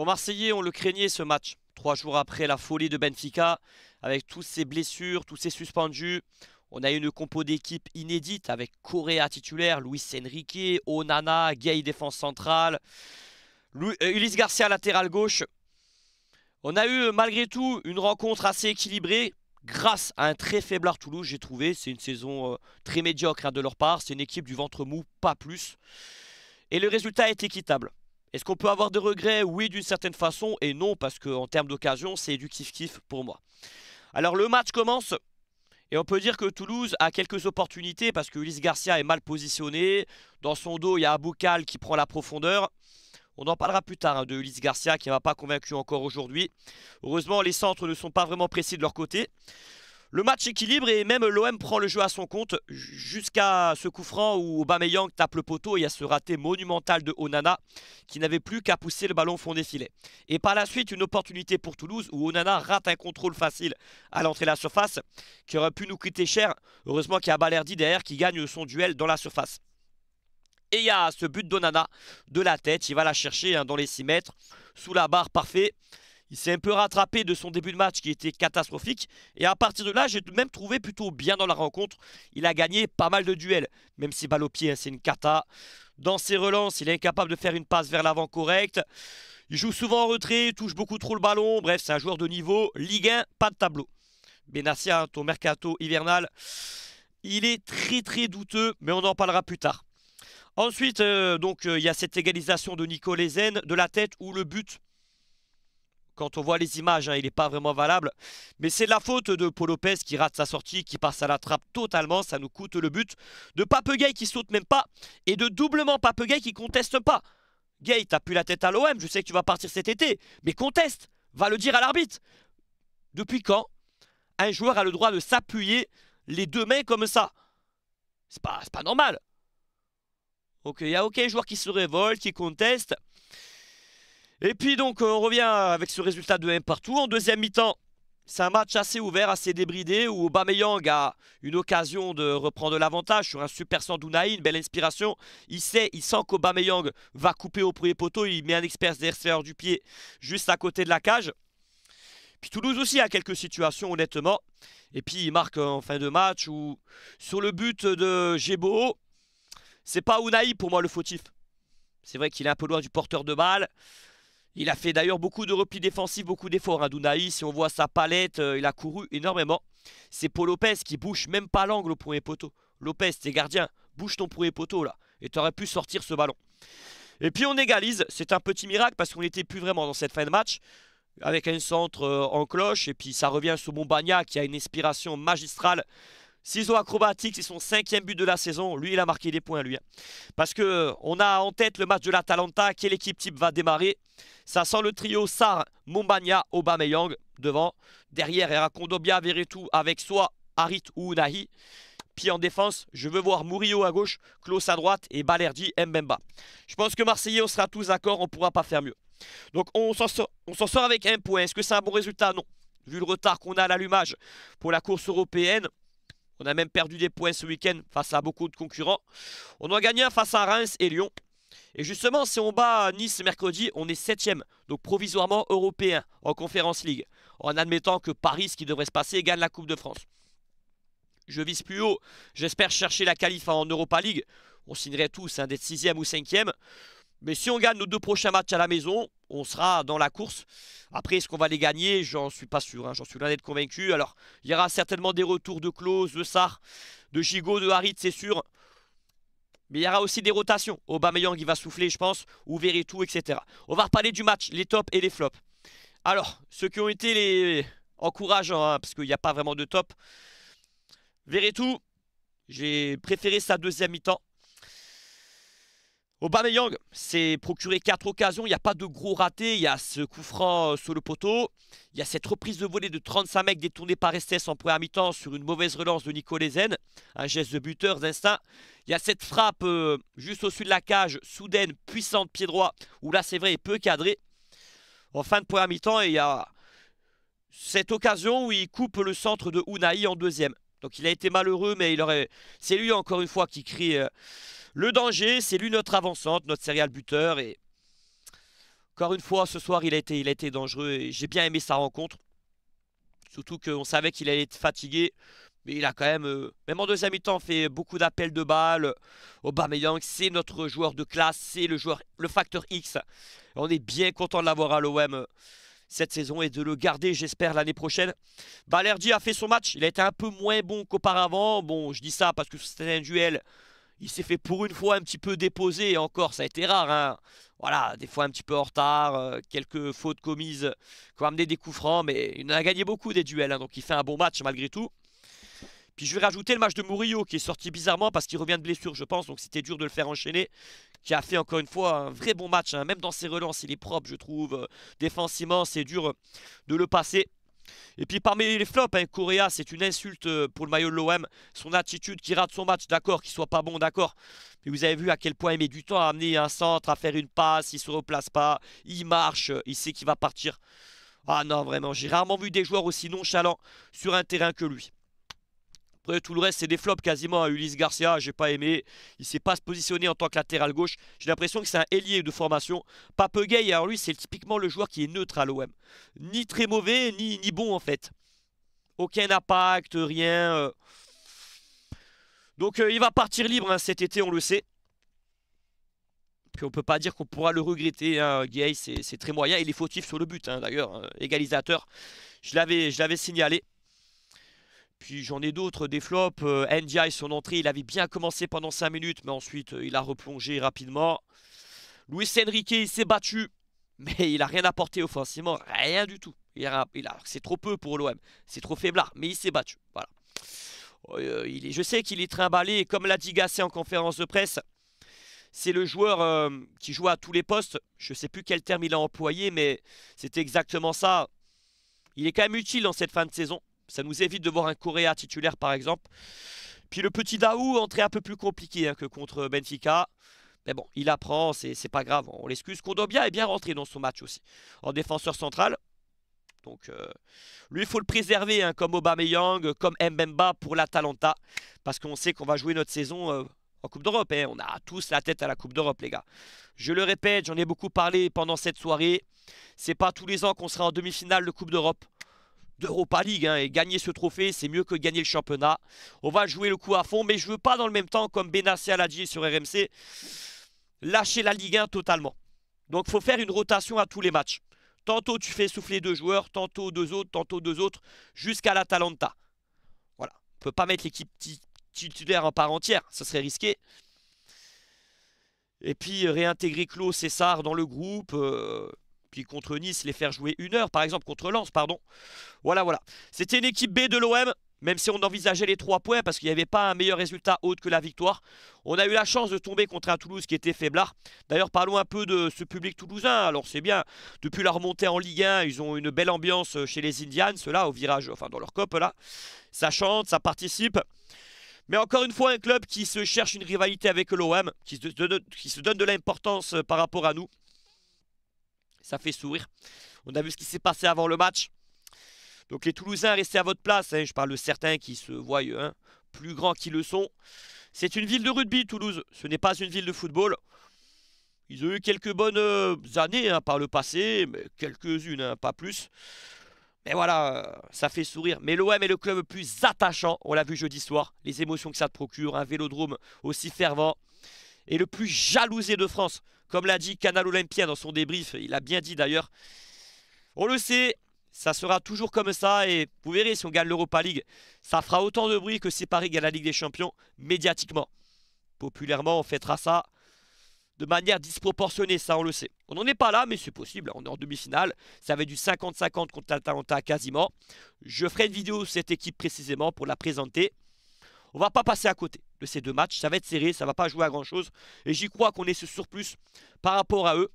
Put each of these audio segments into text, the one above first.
Pour Marseillais, on le craignait ce match. Trois jours après la folie de Benfica, avec tous ses blessures, tous ses suspendus, on a eu une compo d'équipe inédite avec Correa titulaire, Luis Enrique, Onana, Gay défense centrale, euh, Ulysse Garcia latéral gauche. On a eu malgré tout une rencontre assez équilibrée grâce à un très faible Toulouse, j'ai trouvé. C'est une saison euh, très médiocre hein, de leur part. C'est une équipe du ventre mou, pas plus. Et le résultat est équitable. Est-ce qu'on peut avoir des regrets Oui, d'une certaine façon, et non, parce qu'en termes d'occasion, c'est du kiff-kiff pour moi. Alors le match commence, et on peut dire que Toulouse a quelques opportunités, parce que Ulysse Garcia est mal positionné. Dans son dos, il y a Aboukal qui prend la profondeur. On en parlera plus tard hein, de Ulysse Garcia qui ne m'a pas convaincu encore aujourd'hui. Heureusement, les centres ne sont pas vraiment précis de leur côté. Le match équilibre et même l'OM prend le jeu à son compte jusqu'à ce coup franc où Aubameyang tape le poteau et a ce raté monumental de Onana qui n'avait plus qu'à pousser le ballon fond des filets. Et par la suite, une opportunité pour Toulouse où Onana rate un contrôle facile à l'entrée de la surface qui aurait pu nous coûter cher. Heureusement qu'il y a Balerdi derrière qui gagne son duel dans la surface. Et il y a ce but d'Onana de la tête, il va la chercher hein, dans les 6 mètres, sous la barre, parfaite. Il s'est un peu rattrapé de son début de match qui était catastrophique. Et à partir de là, j'ai même trouvé plutôt bien dans la rencontre. Il a gagné pas mal de duels, même si balle au pied, hein, c'est une cata. Dans ses relances, il est incapable de faire une passe vers l'avant correcte. Il joue souvent en retrait, touche beaucoup trop le ballon. Bref, c'est un joueur de niveau. Ligue 1, pas de tableau. Benassia, ton mercato hivernal, il est très très douteux, mais on en parlera plus tard. Ensuite, euh, donc, euh, il y a cette égalisation de Nicolas Zen de la tête où le but quand on voit les images, hein, il n'est pas vraiment valable. Mais c'est de la faute de Paul Lopez qui rate sa sortie, qui passe à la trappe totalement. Ça nous coûte le but de Gay qui saute même pas. Et de doublement Gay qui conteste pas. Gay, t'as plus la tête à l'OM, je sais que tu vas partir cet été. Mais conteste, va le dire à l'arbitre. Depuis quand un joueur a le droit de s'appuyer les deux mains comme ça C'est pas, pas normal. Ok, il y a aucun joueur qui se révolte, qui conteste. Et puis donc euh, on revient avec ce résultat de M partout. En deuxième mi-temps, c'est un match assez ouvert, assez débridé où Aubameyang a une occasion de reprendre l'avantage sur un super Sandounaï, une belle inspiration. Il sait, il sent qu'Aubameyang va couper au premier poteau, il met un expert derrière du pied juste à côté de la cage. Puis Toulouse aussi a quelques situations honnêtement. Et puis il marque en fin de match où sur le but de Gébo, c'est pas Ounaï, pour moi le fautif. C'est vrai qu'il est un peu loin du porteur de balle. Il a fait d'ailleurs beaucoup de replis défensifs, beaucoup d'efforts. Hein, si on voit sa palette, euh, il a couru énormément. C'est Paul Lopez qui bouche même pas l'angle au premier poteau. Lopez, t'es gardien, bouche ton premier poteau là. Et t'aurais pu sortir ce ballon. Et puis on égalise. C'est un petit miracle parce qu'on n'était plus vraiment dans cette fin de match. Avec un centre euh, en cloche. Et puis ça revient sur Montbagna qui a une inspiration magistrale Ciseaux acrobatique, c'est son cinquième but de la saison. Lui, il a marqué des points, lui. Hein. Parce que on a en tête le match de l'Atalanta. Quelle équipe type va démarrer Ça sent le trio Sar, Mombagna, Aubameyang devant. Derrière, Condobia, Veretout avec soit Harit ou Nahi. Puis en défense, je veux voir Murillo à gauche, Klaus à droite et Balerdi Mbemba. Je pense que Marseillais, on sera tous d'accord, on ne pourra pas faire mieux. Donc on s'en sort, sort, avec un point. Est-ce que c'est un bon résultat Non. Vu le retard qu'on a à l'allumage pour la course européenne, on a même perdu des points ce week-end face à beaucoup de concurrents. On a gagné face à Reims et Lyon. Et justement, si on bat Nice mercredi, on est 7 e donc provisoirement européen en Conférence League, en admettant que Paris, ce qui devrait se passer, gagne la Coupe de France. Je vise plus haut, j'espère chercher la qualif en Europa League. On signerait tous un hein, d'être 6 ou 5 mais si on gagne nos deux prochains matchs à la maison, on sera dans la course. Après, est-ce qu'on va les gagner J'en suis pas sûr. Hein. J'en suis loin d'être convaincu. Alors, il y aura certainement des retours de Klose, de Sar, de Gigot, de Harit, c'est sûr. Mais il y aura aussi des rotations. Aubameyang, qui va souffler, je pense. Ou tout, etc. On va reparler du match, les tops et les flops. Alors, ceux qui ont été les encourageants, hein, parce qu'il n'y a pas vraiment de top. tout, j'ai préféré sa deuxième mi-temps. Aubameyang s'est procuré quatre occasions, il n'y a pas de gros raté, il y a ce coup franc euh, sur le poteau, il y a cette reprise de volée de 35 mecs détournée par Estes en première mi-temps sur une mauvaise relance de Zen, un geste de buteur d'instinct, il y a cette frappe euh, juste au-dessus de la cage, soudaine, puissante, pied droit, où là c'est vrai, peu cadré. En fin de première mi-temps, il y a cette occasion où il coupe le centre de Unai en deuxième. Donc il a été malheureux, mais il aurait, c'est lui encore une fois qui crie... Euh, le danger, c'est lui notre avançante, notre serial buteur. Et encore une fois, ce soir, il a été, il a été dangereux. Et j'ai bien aimé sa rencontre. Surtout qu'on savait qu'il allait être fatigué. Mais il a quand même, euh, même en deuxième mi-temps, fait beaucoup d'appels de balles. Aubameyang, c'est notre joueur de classe, c'est le joueur, le facteur X. On est bien content de l'avoir à l'OM euh, cette saison et de le garder, j'espère, l'année prochaine. Balerdi a fait son match, il a été un peu moins bon qu'auparavant. Bon, je dis ça parce que c'était un duel il s'est fait pour une fois un petit peu déposer, et encore, ça a été rare. Hein. Voilà, des fois un petit peu en retard, euh, quelques fautes commises qui ont amené des coups francs, mais il en a gagné beaucoup des duels, hein, donc il fait un bon match malgré tout. Puis je vais rajouter le match de Murillo qui est sorti bizarrement parce qu'il revient de blessure je pense, donc c'était dur de le faire enchaîner. Qui a fait encore une fois un vrai bon match, hein. même dans ses relances il est propre je trouve. Défensivement c'est dur de le passer. Et puis parmi les flops, hein, Correa, c'est une insulte euh, pour le maillot de l'OM. Son attitude, qui rate son match, d'accord, qu'il soit pas bon, d'accord. Mais vous avez vu à quel point il met du temps à amener un centre, à faire une passe, il se replace pas, il marche, il sait qu'il va partir. Ah non, vraiment, j'ai rarement vu des joueurs aussi nonchalants sur un terrain que lui tout le reste, c'est des flops quasiment. à Ulysse Garcia, j'ai pas aimé. Il s'est pas se positionné en tant que latéral gauche. J'ai l'impression que c'est un ailier de formation. Pape Gay, alors lui, c'est typiquement le joueur qui est neutre à l'OM. Ni très mauvais, ni, ni bon, en fait. Aucun impact, rien. Euh. Donc euh, il va partir libre hein, cet été, on le sait. Puis on peut pas dire qu'on pourra le regretter. Hein. Gay, c'est très moyen. Il est fautif sur le but, hein, d'ailleurs. Hein. Égalisateur. Je l'avais signalé. Puis j'en ai d'autres, des flops. Euh, NDI, son entrée, il avait bien commencé pendant 5 minutes, mais ensuite euh, il a replongé rapidement. Luis Enrique, il s'est battu, mais il a rien apporté offensivement, rien du tout. Il c'est trop peu pour l'OM, c'est trop faiblard, mais il s'est battu. Voilà. Oh, euh, je sais qu'il est trimballé, comme l'a dit Gasset en conférence de presse, c'est le joueur euh, qui joue à tous les postes. Je ne sais plus quel terme il a employé, mais c'est exactement ça. Il est quand même utile dans cette fin de saison. Ça nous évite de voir un Coréa titulaire par exemple. Puis le petit Daou, entrée un peu plus compliqué hein, que contre Benfica. Mais bon, il apprend, c'est pas grave, on l'excuse. Kondobia est bien rentré dans son match aussi. En défenseur central. Donc euh, lui, il faut le préserver, hein, comme Aubameyang, comme Mbemba pour l'Atalanta. Parce qu'on sait qu'on va jouer notre saison euh, en Coupe d'Europe. et hein. On a tous la tête à la Coupe d'Europe, les gars. Je le répète, j'en ai beaucoup parlé pendant cette soirée. C'est pas tous les ans qu'on sera en demi-finale de Coupe d'Europe d'Europa League. Hein, et gagner ce trophée, c'est mieux que gagner le championnat. On va jouer le coup à fond, mais je veux pas dans le même temps, comme Benassi Aladji sur RMC, lâcher la Ligue 1 totalement. Donc faut faire une rotation à tous les matchs. Tantôt tu fais souffler deux joueurs, tantôt deux autres, tantôt deux autres, jusqu'à l'Atalanta. Voilà. On peut pas mettre l'équipe titulaire en part entière, ça serait risqué. Et puis euh, réintégrer claus Cessar dans le groupe. Euh, puis contre Nice, les faire jouer une heure, par exemple, contre Lens, pardon. Voilà, voilà. C'était une équipe B de l'OM, même si on envisageait les trois points, parce qu'il n'y avait pas un meilleur résultat autre que la victoire. On a eu la chance de tomber contre un Toulouse qui était faiblard. D'ailleurs, parlons un peu de ce public toulousain. Alors, c'est bien, depuis la remontée en Ligue 1, ils ont une belle ambiance euh, chez les Indians, là, au virage, enfin, dans leur COP, là. Ça chante, ça participe. Mais encore une fois, un club qui se cherche une rivalité avec l'OM, qui, se donne de l'importance euh, par rapport à nous. Ça fait sourire. On a vu ce qui s'est passé avant le match. Donc les Toulousains, restez à votre place. Hein, je parle de certains qui se voient hein, plus grands qu'ils le sont. C'est une ville de rugby, Toulouse. Ce n'est pas une ville de football. Ils ont eu quelques bonnes euh, années hein, par le passé, mais quelques-unes, pas plus. Mais voilà, ça fait sourire. Mais l'OM est le club le plus attachant, on l'a vu jeudi soir. Les émotions que ça te procure, un vélodrome aussi fervent. Et le plus jalousé de France. Comme l'a dit Canal Olympia dans son débrief, il a bien dit d'ailleurs, on le sait, ça sera toujours comme ça et vous verrez si on gagne l'Europa League, ça fera autant de bruit que si Paris gagne la Ligue des Champions médiatiquement. Populairement, on fêtera ça de manière disproportionnée, ça on le sait. On n'en est pas là, mais c'est possible, on est en demi-finale, ça avait du 50-50 contre l'Atalanta quasiment. Je ferai une vidéo sur cette équipe précisément pour la présenter. On va pas passer à côté de ces deux matchs. Ça va être serré, ça va pas jouer à grand-chose. Et j'y crois qu'on est ce surplus par rapport à eux.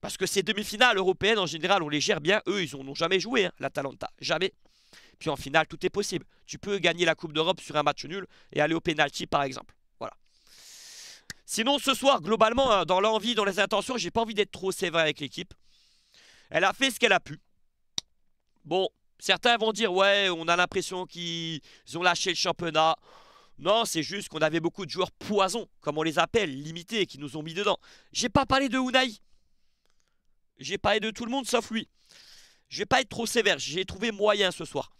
Parce que ces demi-finales européennes, en général, on les gère bien. Eux, ils n'ont jamais joué, la hein, l'Atalanta. Jamais. Puis en finale, tout est possible. Tu peux gagner la Coupe d'Europe sur un match nul et aller au pénalty, par exemple. Voilà. Sinon, ce soir, globalement, hein, dans l'envie, dans les intentions, j'ai pas envie d'être trop sévère avec l'équipe. Elle a fait ce qu'elle a pu. Bon, certains vont dire, ouais, on a l'impression qu'ils ont lâché le championnat. Non, c'est juste qu'on avait beaucoup de joueurs poison, comme on les appelle, limités, qui nous ont mis dedans. J'ai pas parlé de Unai. J'ai parlé de tout le monde sauf lui. Je vais pas être trop sévère, j'ai trouvé moyen ce soir.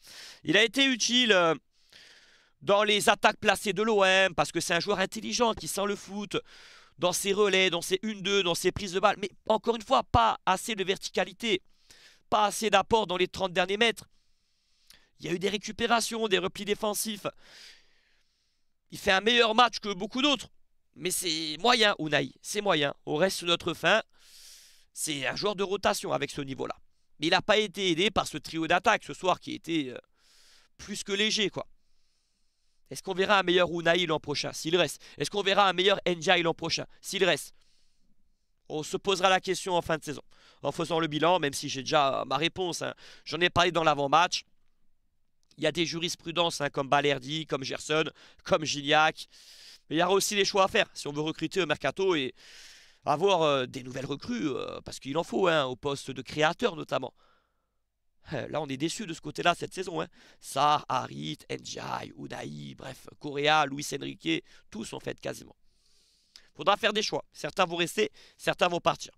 Il a été utile euh, dans les attaques placées de l'OM, parce que c'est un joueur intelligent qui sent le foot, dans ses relais, dans ses 1-2, dans ses prises de balles, mais encore une fois, pas assez de verticalité pas assez d'apport dans les 30 derniers mètres. Il y a eu des récupérations, des replis défensifs. Il fait un meilleur match que beaucoup d'autres. Mais c'est moyen, Unai. C'est moyen. Au reste notre fin. C'est un joueur de rotation avec ce niveau-là. Mais il n'a pas été aidé par ce trio d'attaque ce soir qui était euh, plus que léger, quoi. Est-ce qu'on verra un meilleur Unai l'an prochain S'il reste. Est-ce qu'on verra un meilleur Njai l'an prochain S'il reste. On se posera la question en fin de saison en faisant le bilan, même si j'ai déjà euh, ma réponse. Hein. J'en ai parlé dans l'avant-match. Il y a des jurisprudences hein, comme Balerdi, comme Gerson, comme Gignac. Mais il y aura aussi des choix à faire si on veut recruter au mercato et avoir euh, des nouvelles recrues, euh, parce qu'il en faut, hein, au poste de créateur notamment. Là, on est déçu de ce côté-là cette saison. Sar, Harit, Njai, Unai, bref, Correa, Luis Enrique, tous en fait quasiment. Faudra faire des choix. Certains vont rester, certains vont partir.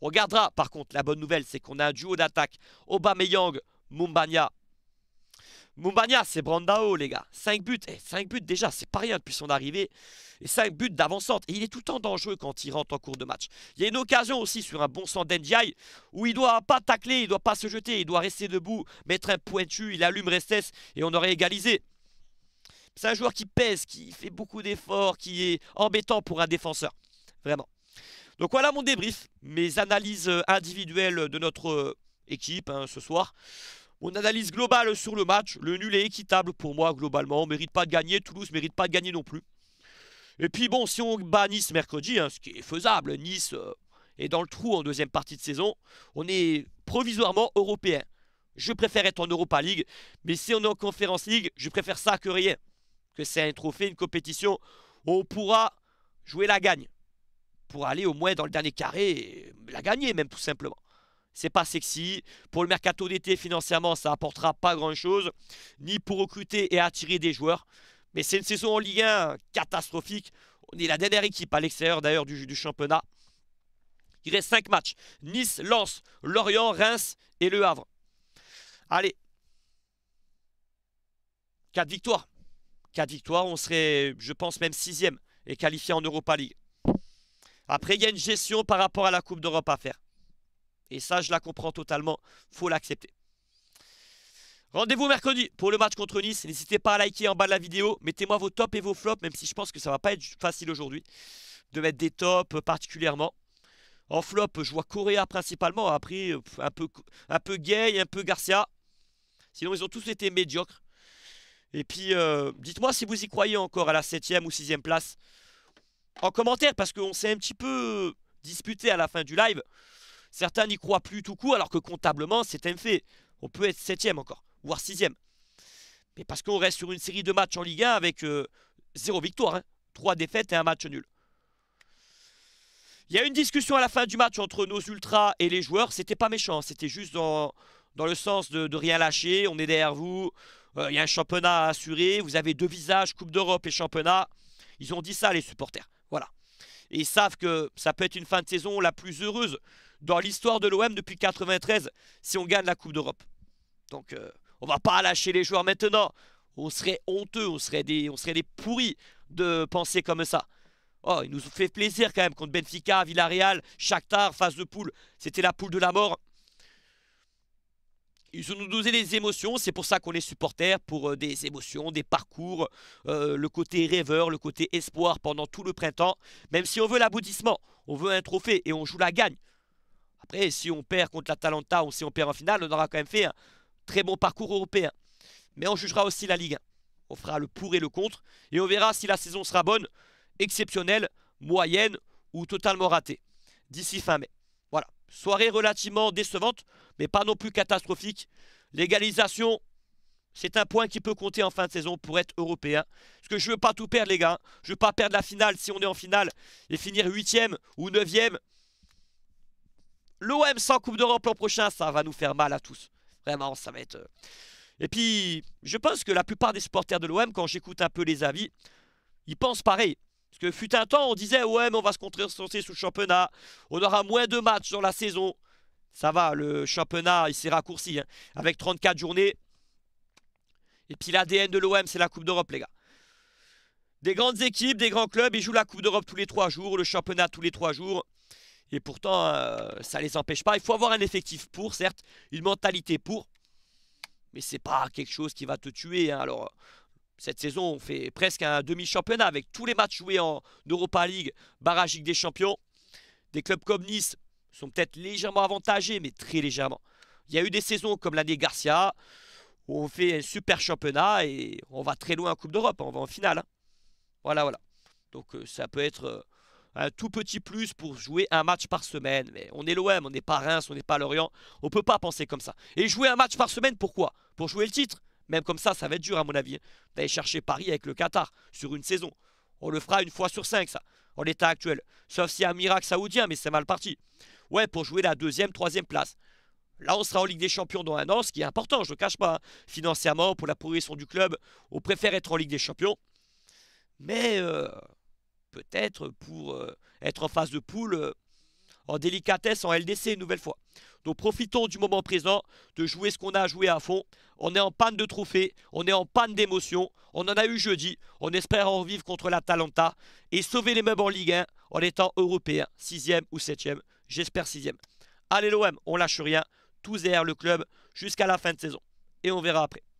On regardera. Par contre, la bonne nouvelle, c'est qu'on a un duo d'attaque. Aubameyang, Mumbania. Mumbania, c'est Brandao, les gars. 5 buts. et eh, 5 buts déjà, c'est pas rien depuis son arrivée. Et 5 buts d'avancante. Et il est tout le temps dangereux quand il rentre en cours de match. Il y a une occasion aussi sur un bon sang d'Ndiaye où il doit pas tacler, il doit pas se jeter, il doit rester debout, mettre un pointu, il allume Restes et on aurait égalisé. C'est un joueur qui pèse, qui fait beaucoup d'efforts, qui est embêtant pour un défenseur. Vraiment. Donc voilà mon débrief, mes analyses euh, individuelles de notre euh, équipe hein, ce soir. Mon analyse globale sur le match, le nul est équitable pour moi globalement. On ne mérite pas de gagner, Toulouse ne mérite pas de gagner non plus. Et puis bon, si on bat Nice mercredi, hein, ce qui est faisable, Nice euh, est dans le trou en deuxième partie de saison, on est provisoirement européen. Je préfère être en Europa League, mais si on est en Conférence League, je préfère ça que rien. Que c'est un trophée, une compétition, où on pourra jouer la gagne pour aller au moins dans le dernier carré et la gagner même tout simplement. C'est pas sexy. Pour le mercato d'été, financièrement, ça apportera pas grand-chose, ni pour recruter et attirer des joueurs. Mais c'est une saison en Ligue 1 catastrophique. On est la dernière équipe à l'extérieur d'ailleurs du, championnat. Il reste 5 matchs. Nice, Lens, Lorient, Reims et Le Havre. Allez. 4 victoires. 4 victoires, on serait, je pense, même 6 et qualifié en Europa League. Après, il y a une gestion par rapport à la Coupe d'Europe à faire. Et ça, je la comprends totalement. faut l'accepter. Rendez-vous mercredi pour le match contre Nice. N'hésitez pas à liker en bas de la vidéo. Mettez-moi vos tops et vos flops, même si je pense que ça va pas être facile aujourd'hui de mettre des tops particulièrement. En flop, je vois Correa principalement. Après, un peu, un peu Gay, un peu Garcia. Sinon, ils ont tous été médiocres. Et puis, euh, dites-moi si vous y croyez encore à la 7ème ou 6ème place en commentaire parce qu'on s'est un petit peu disputé à la fin du live. Certains n'y croient plus tout court alors que comptablement c'est un fait. On peut être septième encore, voire sixième. Mais parce qu'on reste sur une série de matchs en Ligue 1 avec euh, zéro victoire, hein. trois défaites et un match nul. Il y a une discussion à la fin du match entre nos ultras et les joueurs. C'était pas méchant, c'était juste dans, le sens de, rien lâcher. On est derrière vous. Euh, il y a un championnat à assurer. Vous avez deux visages, Coupe d'Europe et championnat. Ils ont dit ça, les supporters. Et ils savent que ça peut être une fin de saison la plus heureuse dans l'histoire de l'OM depuis 93 si on gagne la Coupe d'Europe. Donc euh, on va pas lâcher les joueurs maintenant. On serait honteux, on serait des, on serait des pourris de penser comme ça. Oh, il nous fait plaisir quand même contre Benfica, Villarreal, Shakhtar, phase de poule. C'était la poule de la mort ils ont nous dosé des émotions, c'est pour ça qu'on est supporter, pour euh, des émotions, des parcours, euh, le côté rêveur, le côté espoir pendant tout le printemps. Même si on veut l'aboutissement, on veut un trophée et on joue la gagne. Après, si on perd contre la l'Atalanta ou si on perd en finale, on aura quand même fait un très bon parcours européen. Mais on jugera aussi la Ligue 1. On fera le pour et le contre et on verra si la saison sera bonne, exceptionnelle, moyenne ou totalement ratée d'ici fin mai. Voilà, soirée relativement décevante, mais pas non plus catastrophique. L'égalisation, c'est un point qui peut compter en fin de saison pour être européen. Parce que je ne veux pas tout perdre, les gars. Je ne veux pas perdre la finale si on est en finale et finir 8 e ou 9 e L'OM sans Coupe d'Europe l'an prochain, ça va nous faire mal à tous. Vraiment, ça va être... Euh. Et puis, je pense que la plupart des supporters de l'OM, quand j'écoute un peu les avis, ils pensent pareil. Parce que fut un temps, on disait, ouais, mais on va se concentrer sous le championnat. On aura moins de matchs dans la saison. Ça va, le championnat, il s'est raccourci. Hein. avec 34 journées. Et puis l'ADN de l'OM, c'est la Coupe d'Europe, les gars. Des grandes équipes, des grands clubs, ils jouent la Coupe d'Europe tous les trois jours, le championnat tous les trois jours. Et pourtant, euh, ça ne les empêche pas. Il faut avoir un effectif pour, certes, une mentalité pour. Mais c'est pas quelque chose qui va te tuer. Hein. Alors, cette saison, on fait presque un demi-championnat avec tous les matchs joués en Europa League, barrage Ligue des Champions. Des clubs comme Nice sont peut-être légèrement avantagés, mais très légèrement. Il y a eu des saisons comme l'année Garcia, où on fait un super championnat et on va très loin en Coupe d'Europe, on va en finale. Hein. Voilà, voilà. Donc euh, ça peut être euh, un tout petit plus pour jouer un match par semaine. Mais on est l'OM, on n'est pas Reims, on n'est pas Lorient. On ne peut pas penser comme ça. Et jouer un match par semaine, pourquoi Pour jouer le titre même comme ça, ça va être dur à mon avis. D'aller chercher Paris avec le Qatar sur une saison. On le fera une fois sur cinq, ça, en l'état actuel. Sauf si un miracle saoudien, mais c'est mal parti. Ouais, pour jouer la deuxième, troisième place. Là, on sera en Ligue des Champions dans un an, ce qui est important, je ne le cache pas. Hein. Financièrement, pour la progression du club, on préfère être en Ligue des Champions. Mais euh, peut-être pour euh, être en phase de poule, euh, en délicatesse en LDC une nouvelle fois. Donc profitons du moment présent, de jouer ce qu'on a à jouer à fond. On est en panne de trophées, on est en panne d'émotions. On en a eu jeudi, on espère en revivre contre la Talenta et sauver les meubles en Ligue 1 en étant européen, 6 e ou 7 e J'espère 6 e Allez l'OM, on lâche rien, tous derrière le club jusqu'à la fin de saison. Et on verra après.